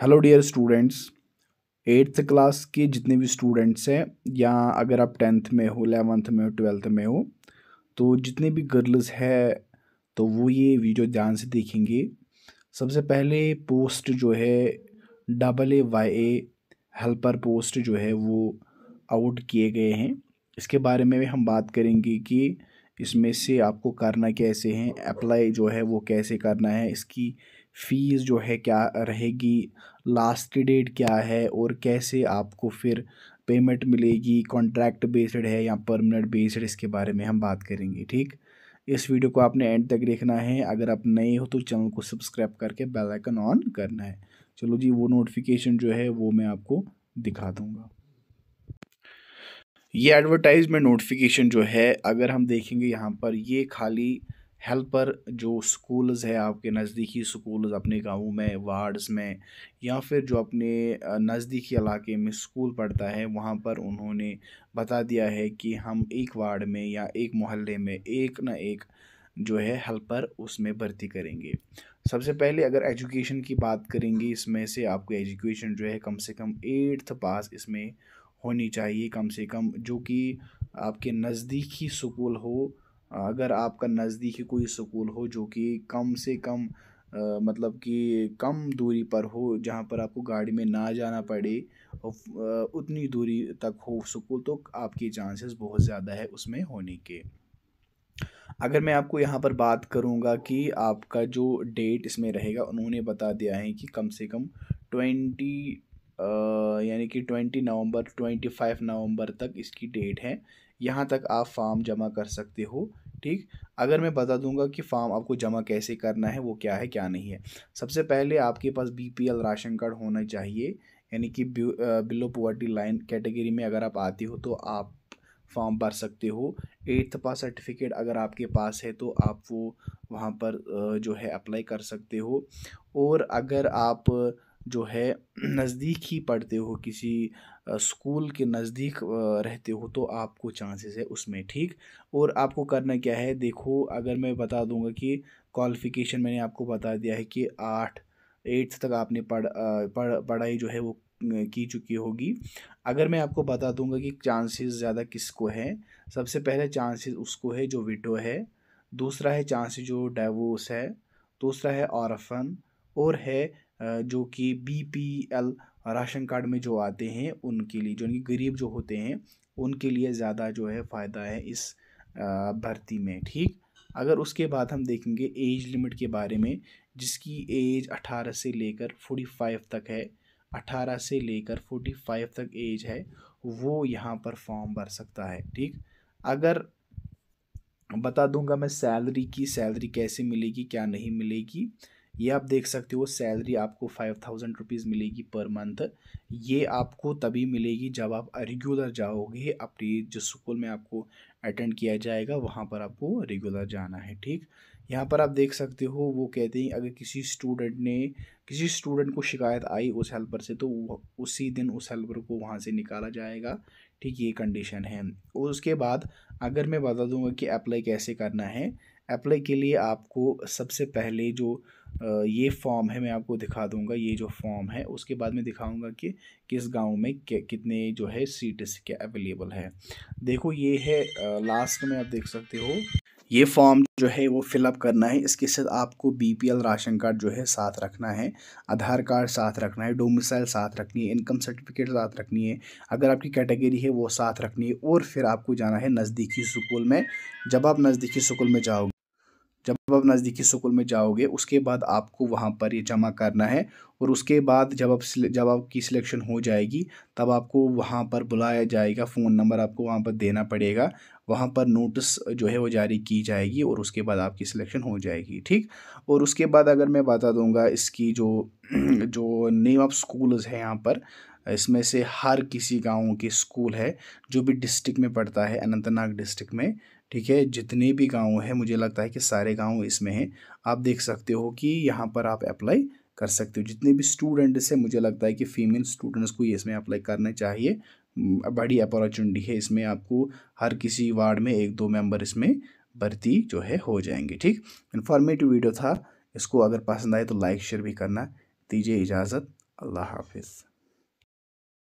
hello dear students eighth class के जितने भी स्टूडेंट्स हैं या अगर आप टेंथ में हो एलेवंथ में हो ट्वेल्थ में हो तो जितने भी गर्ल्स है तो वो ये वीडियो ध्यान से देखेंगे सबसे पहले पोस्ट जो है double A Y A helper post जो है वो आउट किए गए हैं इसके बारे में भी हम बात करेंगे कि इसमें से आपको करना कैसे है अप्लाई जो है वो कैसे करना है इसकी फ़ीस जो है क्या रहेगी लास्ट डेट क्या है और कैसे आपको फिर पेमेंट मिलेगी कॉन्ट्रैक्ट बेस्ड है या परमानेंट बेस्ड इसके बारे में हम बात करेंगे ठीक इस वीडियो को आपने एंड तक देखना है अगर आप नए हो तो चैनल को सब्सक्राइब करके बेल आइकन ऑन करना है चलो जी वो नोटिफिकेशन जो है वो मैं आपको दिखा दूँगा ये एडवर्टाइजमेंट नोटिफिकेशन जो है अगर हम देखेंगे यहाँ पर ये खाली हेल्पर जो स्कूल्स है आपके नज़दीकी स्कूल्स अपने गाँव में वार्ड्स में या फिर जो अपने नज़दीकी इलाके में स्कूल पड़ता है वहाँ पर उन्होंने बता दिया है कि हम एक वार्ड में या एक मोहल्ले में एक ना एक जो है हेल्पर उसमें भर्ती करेंगे सबसे पहले अगर एजुकेशन की बात करेंगे इसमें से आपको एजुकेशन जो है कम से कम एट्थ पास इसमें होनी चाहिए कम से कम जो कि आपके नज़दीकी स्कूल हो अगर आपका नज़दीकी कोई स्कूल हो जो कि कम से कम आ, मतलब कि कम दूरी पर हो जहाँ पर आपको गाड़ी में ना जाना पड़े उतनी दूरी तक हो स्कूल तो आपके चांसेस बहुत ज़्यादा है उसमें होने के अगर मैं आपको यहाँ पर बात करूँगा कि आपका जो डेट इसमें रहेगा उन्होंने बता दिया है कि कम से कम ट्वेंटी यानी कि twenty November twenty five November तक इसकी डेट है यहाँ तक आप फॉर्म जमा कर सकते हो ठीक अगर मैं बता दूंगा कि फॉर्म आपको जमा कैसे करना है वो क्या है क्या नहीं है सबसे पहले आपके पास बीपीएल राशन कार्ड होना चाहिए यानी कि बिलो पॉवर्टी लाइन कैटेगरी में अगर आप आते हो तो आप फॉर्म भर सकते हो एट्थ पास सर्टिफिकेट अगर आपके पास है तो आप वो वहाँ पर जो है अप्लाई कर सकते हो और अगर आप जो है नज़दीक ही पढ़ते हो किसी स्कूल के नज़दीक रहते हो तो आपको चांसेस है उसमें ठीक और आपको करना क्या है देखो अगर मैं बता दूंगा कि क्वालिफ़िकेशन मैंने आपको बता दिया है कि आठ एट्थ तक आपने पढ़ पढ़ पढ़ाई जो है वो की चुकी होगी अगर मैं आपको बता दूंगा कि चांसेस ज़्यादा किसको है सबसे पहले चांसेस उसको है जो विडो है दूसरा है चांसेस जो डाइवोर्स है दूसरा है औरफन और है जो कि B P L ration card में जो आते हैं उनके लिए जो गरीब जो होते हैं उनके लिए ज़्यादा जो है फ़ायदा है इस भर्ती में ठीक अगर उसके बाद हम देखेंगे एज लिमिट के बारे में जिसकी एज 18 से लेकर 45 तक है 18 से लेकर 45 तक एज है वो यहाँ पर फॉर्म भर सकता है ठीक अगर बता दूंगा मैं सैलरी की सैलरी कैसे मिलेगी क्या नहीं मिलेगी ये आप देख सकते हो सैलरी आपको फाइव थाउजेंड रुपीज़ मिलेगी पर मंथ ये आपको तभी मिलेगी जब आप रेगुलर जाओगे अपनी जो स्कूल में आपको अटेंड किया जाएगा वहाँ पर आपको रेगुलर जाना है ठीक यहाँ पर आप देख सकते हो वो कहते हैं अगर किसी स्टूडेंट ने किसी स्टूडेंट को शिकायत आई उस हेल्पर से तो उसी दिन उस हेल्पर को वहाँ से निकाला जाएगा ठीक ये कंडीशन है और उसके बाद अगर मैं बता दूंगा कि अप्लाई कैसे करना है अप्लाई के लिए आपको सबसे पहले जो ये फॉर्म है मैं आपको दिखा दूंगा ये जो फॉर्म है उसके बाद में दिखाऊंगा कि किस गांव में कितने जो है सीट इसके अवेलेबल है देखो ये है लास्ट में आप देख सकते हो ये फॉर्म जो है वो फिलअप करना है इसके साथ आपको बीपीएल राशन कार्ड जो है साथ रखना है आधार कार्ड साथ रखना है डोमिसाइल साथ रखनी है इनकम सर्टिफिकेट साथ रखनी है अगर आपकी कैटेगरी है वो साथ रखनी है और फिर आपको जाना है नज़दीकी स्कूल में जब आप नज़दीकी स्कूल में जाओगे जब आप नज़दीकी स्कूल में जाओगे उसके बाद आपको वहाँ पर ये जमा करना है और उसके बाद जब आप जब आपकी सिलेक्शन हो जाएगी तब आपको वहाँ पर बुलाया जाएगा फ़ोन नंबर आपको वहाँ पर देना पड़ेगा वहाँ पर नोटिस जो है वो जारी की जाएगी और उसके बाद आपकी सिलेक्शन हो जाएगी ठीक और उसके बाद अगर मैं बता दूँगा इसकी जो जो नेम ऑफ़ स्कूल्स है यहाँ पर इसमें से हर किसी गाँव के स्कूल है जो भी डिस्ट्रिक्ट में पड़ता है अनंतनाग डिस्ट्रिक्ट में ठीक है जितने भी गाँव हैं मुझे लगता है कि सारे गाँव इसमें हैं आप देख सकते हो कि यहाँ पर आप अप्लाई कर सकते हो जितने भी स्टूडेंट्स हैं मुझे लगता है कि फीमेल स्टूडेंट्स को ये इसमें अप्लाई करना चाहिए बड़ी अपॉर्चुनिटी है इसमें आपको हर किसी वार्ड में एक दो मेंबर इसमें भर्ती जो है हो जाएंगे ठीक इन्फॉर्मेटिव वीडियो था इसको अगर पसंद आए तो लाइक शेयर भी करना दीजिए इजाज़त अल्लाह हाफिज़